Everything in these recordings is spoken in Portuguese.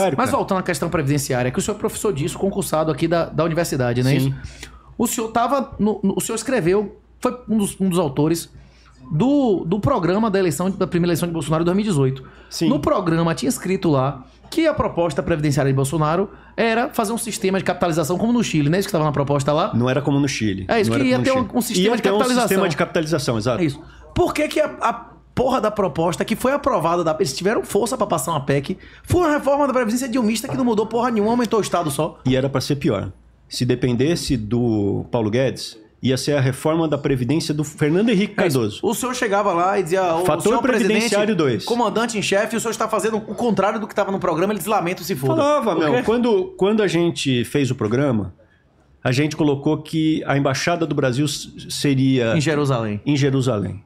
mas, mas, voltando à questão previdenciária, que o senhor é professor disso, concursado aqui da, da universidade, não é Sim. isso? O senhor tava. No, no, o senhor escreveu, foi um dos, um dos autores do, do programa da eleição, da primeira eleição de Bolsonaro em 2018. Sim. No programa tinha escrito lá que a proposta previdenciária de Bolsonaro era fazer um sistema de capitalização como no Chile, não é isso que estava na proposta lá? Não era como no Chile. É isso, não que ia ter um, um, sistema ia de capitalização. um sistema de capitalização, exato. É isso. Por que, que a, a porra da proposta que foi aprovada. Da... Eles tiveram força para passar uma PEC. Foi uma reforma da Previdência de um mista que não mudou porra nenhuma, aumentou o Estado só. E era para ser pior. Se dependesse do Paulo Guedes, ia ser a reforma da Previdência do Fernando Henrique é Cardoso. É o senhor chegava lá e dizia... O Fator é previdenciário 2. Comandante em chefe, o senhor está fazendo o contrário do que estava no programa, diz, lamento se foda. Falava, meu. Quando, quando a gente fez o programa, a gente colocou que a Embaixada do Brasil seria... Em Jerusalém. Em Jerusalém.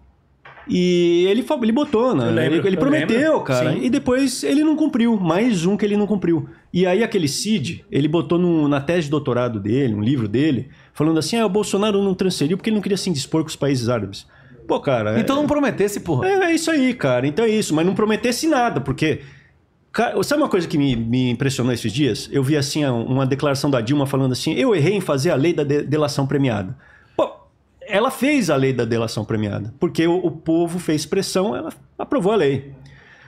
E ele, ele botou, né? Lembro, ele, ele prometeu, lembro. cara. Sim. E depois ele não cumpriu. Mais um que ele não cumpriu. E aí aquele Cid, ele botou no, na tese de doutorado dele, um livro dele, falando assim, ah, o Bolsonaro não transferiu porque ele não queria se indispor com os países árabes. Pô, cara... Então é, não prometesse, porra. É, é isso aí, cara. Então é isso. Mas não prometesse nada, porque... Cara, sabe uma coisa que me, me, impressionou esses dias? Eu vi assim uma declaração da Dilma falando assim: eu errei em fazer a lei da delação premiada ela fez a lei da delação premiada, porque o, o povo fez pressão, ela aprovou a lei.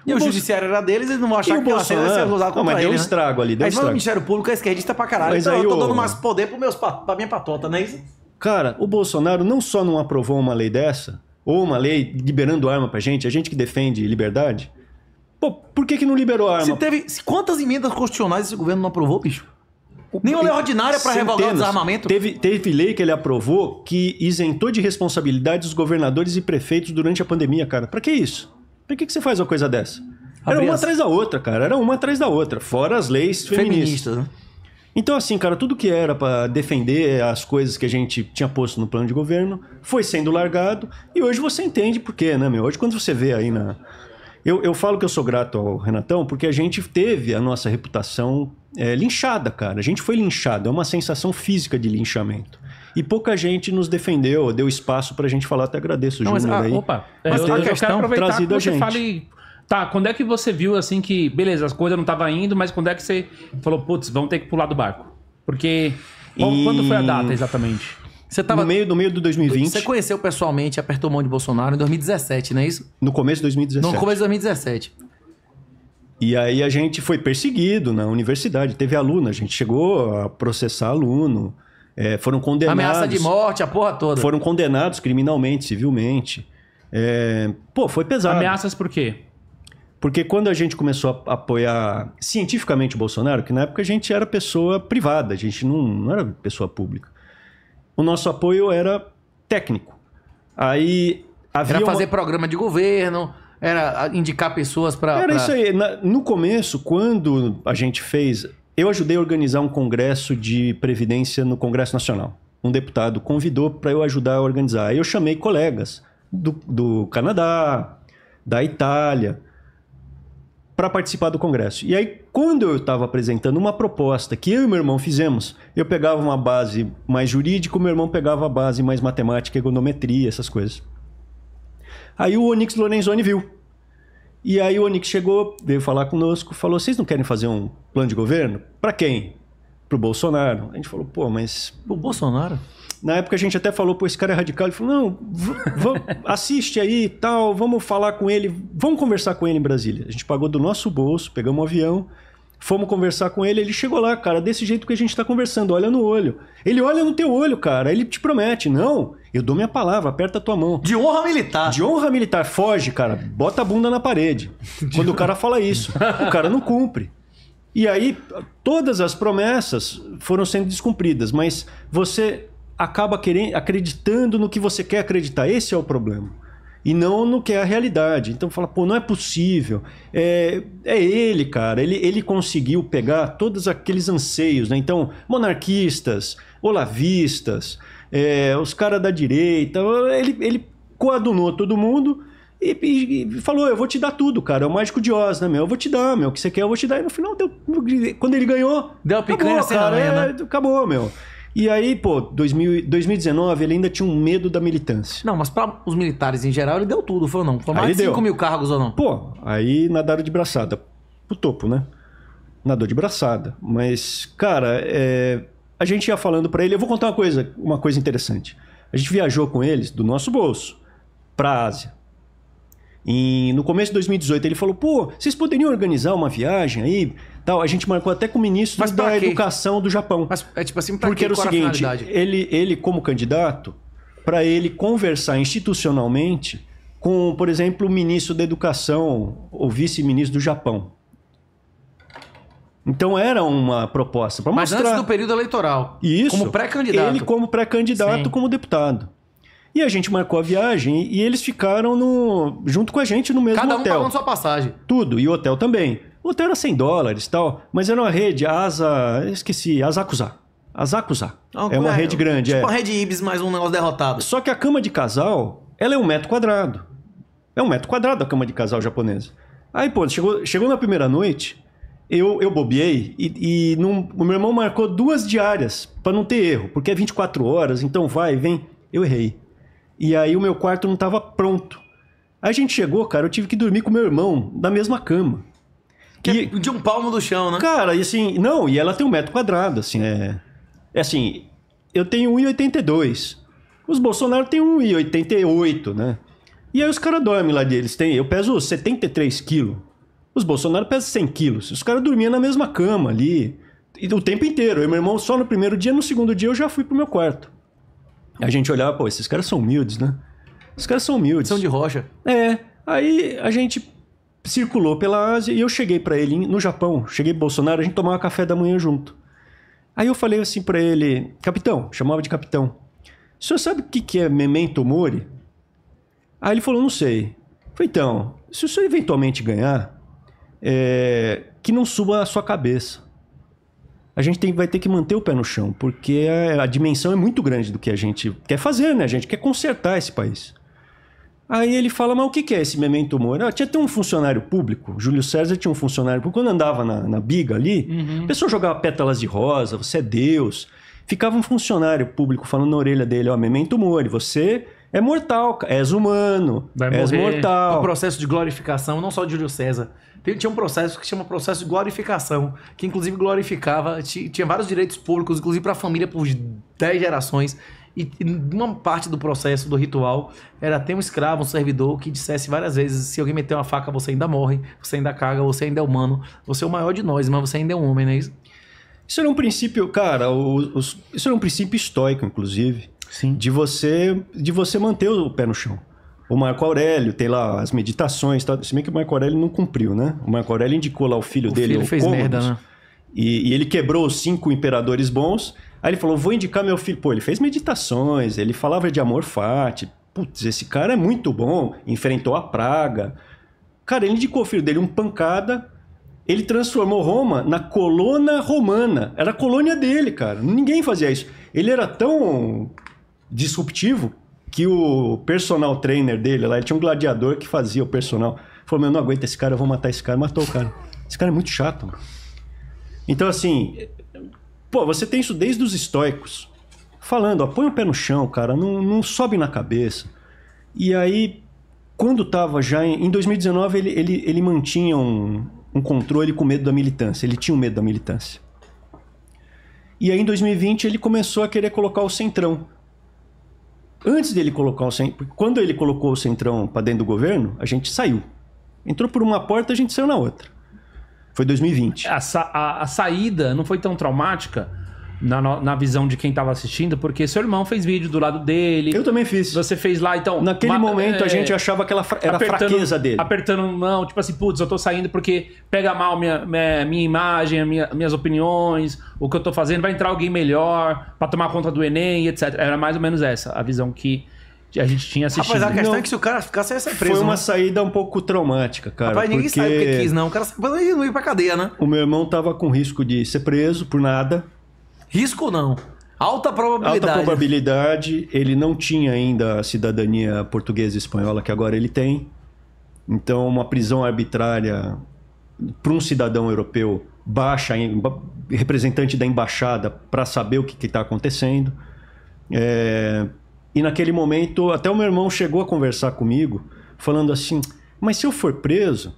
E o, o judiciário era deles, eles não vão que Bolsonaro... ela ia usar contra Não, mas ele, deu né? estrago né? ali, deu estrago. Mas o Ministério Público é esquerdista pra caralho, mas então aí, eu tô dando mais poder pro meus, pra minha patota, não é isso? Cara, o Bolsonaro não só não aprovou uma lei dessa, ou uma lei liberando arma pra gente, a gente que defende liberdade, Pô, por que, que não liberou arma? Se teve, quantas emendas constitucionais esse governo não aprovou, bicho? Nem uma lei ordinária é para revogar o desarmamento. Teve, teve lei que ele aprovou que isentou de responsabilidade os governadores e prefeitos durante a pandemia, cara. Para que isso? Para que, que você faz uma coisa dessa? Era Abre uma atrás da outra, cara. Era uma atrás da outra. Fora as leis feministas. feministas né? Então, assim, cara, tudo que era para defender as coisas que a gente tinha posto no plano de governo foi sendo largado. E hoje você entende por quê, né, meu? Hoje, quando você vê aí na. Eu, eu falo que eu sou grato ao Renatão porque a gente teve a nossa reputação é, linchada, cara. A gente foi linchado, é uma sensação física de linchamento. E pouca gente nos defendeu, deu espaço pra gente falar, até agradeço, Júnior. Ah, Opa, mas é, eu, eu, eu quero aproveitar que você gente. fale... Tá, quando é que você viu, assim, que... Beleza, as coisas não estavam indo, mas quando é que você falou, putz, vamos ter que pular do barco? Porque... E... Quando foi a data, exatamente? Você tava... No meio, do meio do 2020. Você conheceu pessoalmente, apertou mão de Bolsonaro em 2017, não é isso? No começo de 2017. No começo de 2017. E aí a gente foi perseguido na universidade, teve aluno, a gente chegou a processar aluno, é, foram condenados. Ameaça de morte, a porra toda. Foram condenados criminalmente, civilmente. É, pô, foi pesado. Ameaças por quê? Porque quando a gente começou a apoiar cientificamente o Bolsonaro, que na época a gente era pessoa privada, a gente não, não era pessoa pública, o nosso apoio era técnico. Aí havia. Era fazer uma... programa de governo, era indicar pessoas para. Era pra... isso aí. Na, no começo, quando a gente fez. Eu ajudei a organizar um congresso de previdência no Congresso Nacional. Um deputado convidou para eu ajudar a organizar. Aí eu chamei colegas do, do Canadá, da Itália, para participar do Congresso. E aí, quando eu estava apresentando uma proposta que eu e meu irmão fizemos, eu pegava uma base mais jurídica, meu irmão pegava a base mais matemática, econometria, essas coisas. Aí o Onyx Lorenzoni viu. E aí o Onyx chegou, veio falar conosco, falou: "Vocês não querem fazer um plano de governo? Para quem? Pro Bolsonaro?" A gente falou: "Pô, mas o Bolsonaro?" Na época a gente até falou, pô, esse cara é radical. Ele falou, não, assiste aí e tal, vamos falar com ele, vamos conversar com ele em Brasília. A gente pagou do nosso bolso, pegamos um avião, fomos conversar com ele, ele chegou lá, cara, desse jeito que a gente tá conversando, olha no olho. Ele olha no teu olho, cara, ele te promete, não, eu dou minha palavra, aperta a tua mão. De honra militar. De honra militar, foge, cara. Bota a bunda na parede. Quando o cara fala isso, o cara não cumpre. E aí, todas as promessas foram sendo descumpridas, mas você acaba querendo, acreditando no que você quer acreditar. Esse é o problema. E não no que é a realidade. Então fala, pô, não é possível. É, é ele, cara. Ele, ele conseguiu pegar todos aqueles anseios, né? Então, monarquistas, olavistas, é, os caras da direita. Ele, ele coadunou todo mundo e, e, e, falou: Eu vou te dar tudo, cara. É o mágico de Oz, né, meu? Eu vou te dar, meu. O que você quer, eu vou te dar. E no final, deu, quando ele ganhou. Deu a acabou, assim cara. Né? É, acabou, meu. E aí, pô, 2000, 2019 ele ainda tinha um medo da militância. Não, mas para os militares em geral ele deu tudo, falou não? Foi mais aí de 5 deu. mil cargos ou não? Pô, aí nadaram de braçada. Pro topo, né? Nadou de braçada. Mas, cara, é a gente ia falando para ele, eu vou contar uma coisa, uma coisa interessante. A gente viajou com eles do nosso bolso para a Ásia. E no começo de 2018 ele falou: "Pô, vocês poderiam organizar uma viagem aí?" Tal, a gente marcou até com o ministro da quê? Educação do Japão. Mas é tipo assim, pra porque quê? era o Qual seguinte, ele ele como candidato, para ele conversar institucionalmente com, por exemplo, o ministro da Educação ou vice-ministro do Japão. Então era uma proposta para mostrar. Mas antes do período eleitoral. Isso. Como pré-candidato. Ele como pré-candidato, como deputado. E a gente marcou a viagem e eles ficaram no, junto com a gente no mesmo hotel. Cada um pagando sua passagem. Tudo, e o hotel também. O hotel era 100 dólares e tal, mas era uma rede, Asa... Esqueci, Asakusa. Asakusa. Ah, é uma é, rede grande. Tipo é. uma rede Ibis, mais um negócio derrotado. Só que a cama de casal, ela é um metro quadrado. É um metro quadrado a cama de casal japonesa. Aí, pô, chegou, chegou na primeira noite eu, eu bobiei e, e o meu irmão marcou duas diárias para não ter erro, porque é 24 horas, então vai, vem. Eu errei. E aí o meu quarto não estava pronto. Aí a gente chegou, cara, eu tive que dormir com meu irmão na mesma cama. Que é e, é de um palmo do chão, né? Cara, e assim, não, e ela tem um metro quadrado, assim, é. É assim, eu tenho 1,82. Os Bolsonaro tem 1,88, né? E aí os caras dormem lá deles. Tem, eu peso 73 quilos. Os Bolsonaro pesam 100 quilos. Os caras dormiam na mesma cama ali. o tempo inteiro. Eu e meu irmão, só no primeiro dia, no segundo dia, eu já fui pro meu quarto. A gente olhava, pô, esses caras são humildes, né? Os caras são humildes. São de rocha. É. Aí a gente circulou pela Ásia e eu cheguei para ele no Japão. Cheguei Bolsonaro, a gente tomava café da manhã junto. Aí eu falei assim para ele, capitão, chamava de capitão. O senhor sabe o que, que é memento mori? Aí ele falou, não sei. falei, então, se o senhor eventualmente ganhar, é, que não suba a sua cabeça. A gente tem, vai ter que manter o pé no chão, porque a, a dimensão é muito grande do que a gente quer fazer, né? A gente quer consertar esse país. Aí ele fala, mas o que é esse memento mori? Ah, tinha até um funcionário público, Júlio César tinha um funcionário público, quando andava na, na biga ali, uhum. a pessoa jogava pétalas de rosa, você é Deus. Ficava um funcionário público falando na orelha dele, ó, memento mori, você é mortal, é humano, é mortal. O é processo de glorificação, não só de Júlio César. tinha um processo que chama processo de glorificação, que inclusive glorificava, tinha vários direitos públicos, inclusive para a família por 10 gerações. E uma parte do processo, do ritual, era ter um escravo, um servidor que dissesse várias vezes: se alguém meter uma faca, você ainda morre, você ainda caga, você ainda é humano, você é o maior de nós, mas você ainda é um homem, não é isso? Isso era um princípio, cara, os, os, isso era um princípio estoico, inclusive. Sim. de você de você manter o pé no chão. O Marco Aurélio tem lá as meditações, tá? se bem que o Marco Aurélio não cumpriu, né? O Marco Aurélio indicou lá o filho o dele, filho o fez Cômodos, merda, né? E, e, ele quebrou os cinco imperadores bons. Aí ele falou: vou indicar meu filho. Pô, ele fez meditações, ele falava de amor fati. Putz, esse cara é muito bom, enfrentou a praga. Cara, ele indicou o filho dele um pancada. Ele transformou Roma na colônia romana. Era a colônia dele, cara. Ninguém fazia isso. Ele era tão disruptivo que o personal trainer dele lá, ele tinha um gladiador que fazia o personal. Falou, meu, não aguenta esse cara, eu vou matar esse cara. Matou o cara. Esse cara é muito chato. Mano. Então, assim, pô, você tem isso desde os estoicos. Falando, ó, põe o pé no chão, cara, não, não sobe na cabeça. E aí, quando tava já em, em 2019, ele, ele, ele mantinha um, um controle com medo da militância. Ele tinha um medo da militância. E aí, em 2020, ele começou a querer colocar o centrão Antes dele colocar o centrão. Quando ele colocou o centrão para dentro do governo, a gente saiu. Entrou por uma porta, a gente saiu na outra. Foi 2020. A, sa a, a saída não foi tão traumática na, na visão de quem tava assistindo, porque seu irmão fez vídeo do lado dele. Eu também fiz. Você fez lá, então. Naquele uma, momento é, a gente achava que ela era a fraqueza dele. Apertando mão tipo assim, putz, eu tô saindo porque pega mal minha, minha, minha imagem, minha, minhas opiniões, o que eu tô fazendo, vai entrar alguém melhor para tomar conta do Enem, etc. Era mais ou menos essa a visão que a gente tinha assistido. Rapaz, a questão não, é que se o cara ficasse essa presa. Foi uma né? saída um pouco traumática, cara. Rapaz, ninguém porque... sabe o que quis, não. O cara não ia pra cadeia, né? O meu irmão tava com risco de ser preso por nada. Risco ou não? Alta probabilidade. Alta probabilidade, ele não tinha ainda a cidadania portuguesa e espanhola que agora ele tem. Então, uma prisão arbitrária para um cidadão europeu baixa, representante da embaixada para saber o que está acontecendo. É... e naquele momento, até o meu irmão chegou a conversar comigo, falando assim: Mas se eu for preso,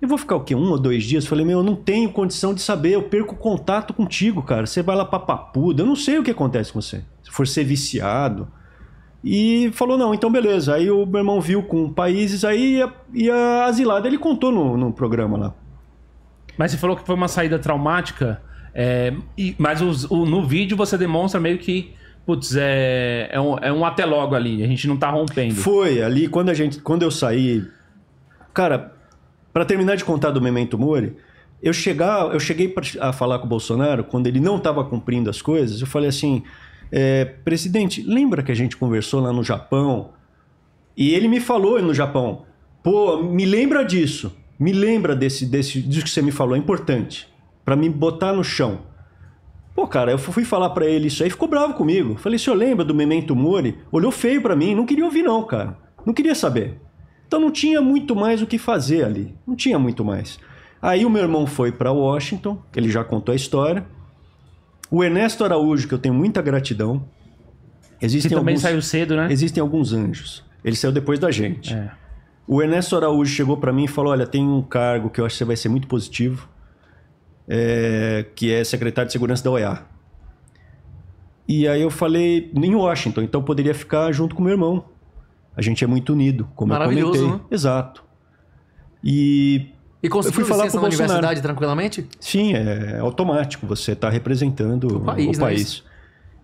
eu vou ficar o quê? Um ou dois dias? Falei, meu, eu não tenho condição de saber, eu perco contato contigo, cara. Você vai lá pra papuda, eu não sei o que acontece com você. Se for ser viciado. E falou, não, então beleza. Aí o meu irmão viu com países, aí ia, ia asilada, ele contou no, no programa lá. Mas você falou que foi uma saída traumática, é, e, mas os, o, no vídeo você demonstra meio que putz, é, é um, é, um, até logo ali, a gente não tá rompendo. Foi, ali quando a gente, quando eu saí, cara, para terminar de contar do Memento Mori, eu, chegar, eu cheguei a falar com o Bolsonaro, quando ele não estava cumprindo as coisas, eu falei assim: é, presidente, lembra que a gente conversou lá no Japão? E ele me falou no Japão: pô, me lembra disso, me lembra desse, desse disso que você me falou, é importante, para me botar no chão. Pô, cara, eu fui falar para ele isso aí, ficou bravo comigo. Falei: senhor lembra do Memento Mori? Olhou feio para mim, não queria ouvir, não, cara. Não queria saber. Então não tinha muito mais o que fazer ali. Não tinha muito mais. Aí o meu irmão foi para Washington, que ele já contou a história. O Ernesto Araújo, que eu tenho muita gratidão. Existem também alguns, saiu cedo, né? Existem alguns anjos. Ele saiu depois da gente. É. O Ernesto Araújo chegou para mim e falou: Olha, tem um cargo que eu acho que você vai ser muito positivo, é, que é secretário de segurança da OEA. E aí eu falei: Em Washington, então eu poderia ficar junto com meu irmão. A gente é muito unido, como eu comentei. Né? Exato. E. E conseguiu falar com na Bolsonaro. universidade tranquilamente? Sim, é automático. Você está representando o país. O né? país.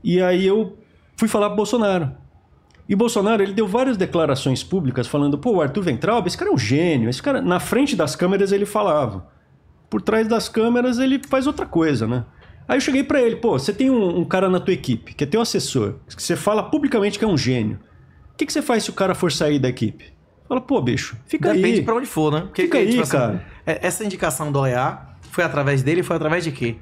E aí eu fui falar o Bolsonaro. E Bolsonaro, ele deu várias declarações públicas falando, pô, o Arthur Ventralba, esse cara é um gênio. Esse cara, na frente das câmeras ele falava. Por trás das câmeras ele faz outra coisa, né? Aí eu cheguei para ele, pô, você tem um, um, cara na tua equipe, que é teu assessor, que você fala publicamente que é um gênio. O que, que você faz se o cara for sair da equipe? Fala, pô, bicho, fica Depende aí. Depende pra onde for, né? Porque, fica é, aí, tipo assim, cara. É, essa indicação do OEA foi através dele foi através de quê?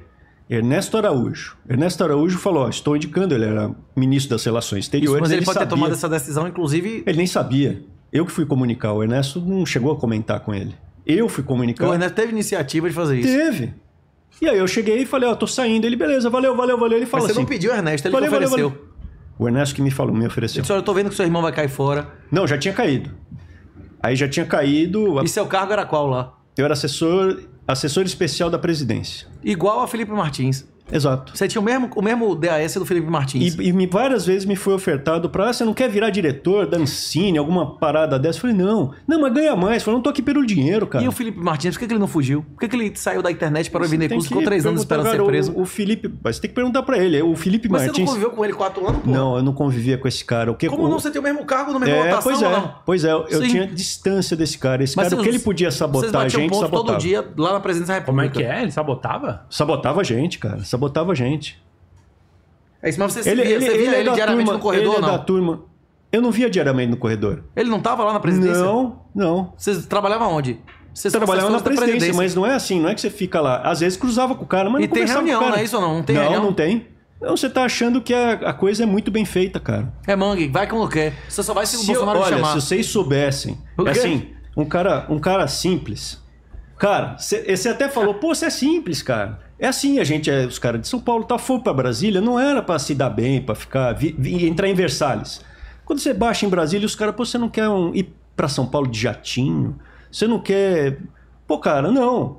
Ernesto Araújo. Ernesto Araújo falou: ó, estou indicando, ele era ministro das Relações Exteriores. Isso, mas ele, ele pode sabia. ter tomado essa decisão, inclusive. Ele nem sabia. Eu que fui comunicar, o Ernesto não chegou a comentar com ele. Eu fui comunicar. O Ernesto teve iniciativa de fazer isso. Teve. E aí eu cheguei e falei, ó, oh, tô saindo. Ele, beleza, valeu, valeu, valeu. Ele falou. assim. você não assim. pediu, Ernesto, ele valeu, ofereceu. Valeu, valeu. O Ernesto que me falou, me ofereceu. Disse, olha, eu tô vendo que seu irmão vai cair fora. Não, já tinha caído. Aí já tinha caído. A... E seu cargo era qual lá? Eu era assessor, assessor especial da presidência. Igual a Felipe Martins. Exato. Você tinha o mesmo, o mesmo DAS do Felipe Martins. E, e várias vezes me foi ofertado para ah, você não quer virar diretor da alguma parada dessa? Eu falei, não. Não, mas ganha mais. Eu falei, não tô aqui pelo dinheiro, cara. E o Felipe Martins, por que, que ele não fugiu? Por que, que ele saiu da internet para vender curso? Ficou três anos esperando ser preso. O, o Felipe... Mas você tem que perguntar para ele. É o Felipe mas Martins... Mas você não conviveu com ele quatro anos, pô? Não, eu não convivia com esse cara. O que, Como o... não? Você tem o mesmo cargo, no mesmo é, votação, pois é, não? Pois é, eu Sim. tinha distância desse cara. Esse mas cara, o que ele podia sabotar a gente, ponto sabotava. todo dia lá na presidência da República. Como é que é? Ele sabotava? Sabotava a gente, cara. Sabotava sabotava a gente. É isso, mas você, ele, via, ele, você via ele, é ele diariamente turma, no corredor, ele é não? É da turma. Eu não via diariamente no corredor. Ele não estava lá na presidência? Não, não. Você trabalhava onde? Você trabalhava na presidência, presidência, mas não é assim, não é que você fica lá. Às vezes cruzava com o cara, mas e não tem reunião, não é isso ou não? Não tem não, reunião? Não, tem. Não, você tá achando que a, a, coisa é muito bem feita, cara. É mangue, vai como quer. Você só vai se, se Bolsonaro eu, olha, chamar. se vocês soubessem, assim, um cara, um cara simples. Cara, você até falou, pô, você é simples, cara. É assim, a gente é, os caras de São Paulo, tá fogo para Brasília, não era para se dar bem, para ficar vi, vi, entrar em Versalhes. Quando você baixa em Brasília, os caras, pô, você não quer um, ir para São Paulo de jatinho? Você não quer. Pô, cara, não.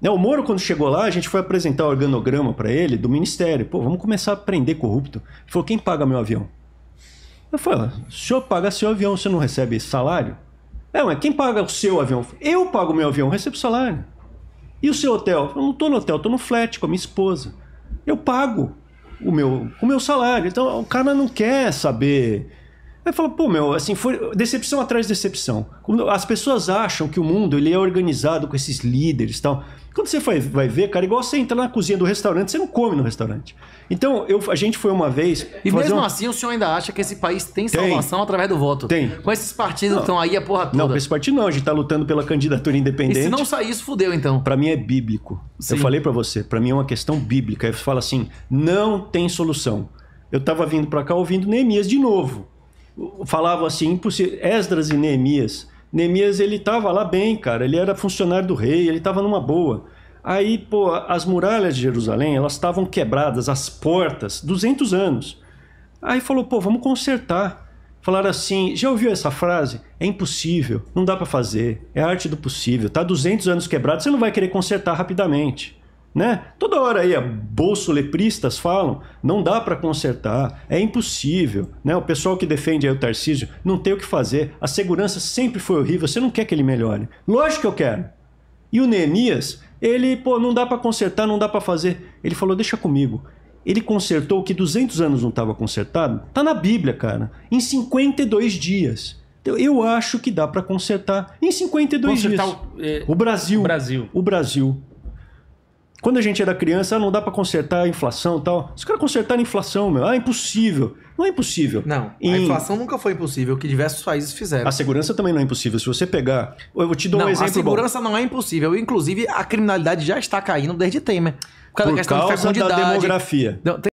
É, o Moro, quando chegou lá, a gente foi apresentar o organograma para ele do ministério. Pô, vamos começar a prender corrupto. Ele falou: quem paga meu avião? Eu falei: se o senhor paga seu avião, você não recebe salário? É, mas quem paga o seu avião? Eu pago meu avião, recebo salário. E o seu hotel? Eu não estou no hotel, estou no flat com a minha esposa. Eu pago o meu, o meu salário. Então o cara não quer saber Aí fala, pô, meu, assim, foi decepção atrás de decepção. Quando as pessoas acham que o mundo ele é organizado com esses líderes e tal. Quando você vai, vai ver, cara, igual você entra na cozinha do restaurante, você não come no restaurante. Então, eu, a gente foi uma vez. E mesmo um... assim, o senhor ainda acha que esse país tem salvação tem, através do voto? Tem. Com esses partidos não, que estão aí a porra toda. Não, com esse partido não, a gente tá lutando pela candidatura independente. E se não sair isso, fudeu então. Para mim é bíblico. Sim. Eu falei para você, para mim é uma questão bíblica. Aí você fala assim: não tem solução. Eu tava vindo para cá ouvindo Neemias de novo falavam assim, impossível, Esdras e Neemias. Neemias, ele estava lá bem, cara, ele era funcionário do rei, ele estava numa boa. Aí, pô, as muralhas de Jerusalém, elas estavam quebradas, as portas, 200 anos. Aí falou, pô, vamos consertar. Falaram assim, já ouviu essa frase? É impossível, não dá para fazer, é a arte do possível, tá 200 anos quebrado, você não vai querer consertar rapidamente né? Toda hora aí, lepristas falam, não dá para consertar, é impossível, né? O pessoal que defende aí o Tarcísio não tem o que fazer, a segurança sempre foi horrível, você não quer que ele melhore. Lógico que eu quero. E o Neemias, ele, pô, não dá para consertar, não dá para fazer. Ele falou, deixa comigo. Ele consertou o que 200 anos não estava consertado, tá na Bíblia, cara, em 52 dias. Então, eu acho que dá para consertar em 52 consertar dias. O, é, o Brasil. O Brasil. O Brasil quando a gente era criança, não dá para consertar a inflação e tal. Os caras consertaram a inflação, meu. Ah, impossível. Não é impossível. Não, em... a inflação nunca foi impossível, o que diversos países fizeram. A segurança também não é impossível. Se você pegar... Eu vou te dar não, um exemplo a segurança bom. não é impossível. Inclusive, a criminalidade já está caindo desde Temer. Por causa, Por da, causa da demografia. Não, tem...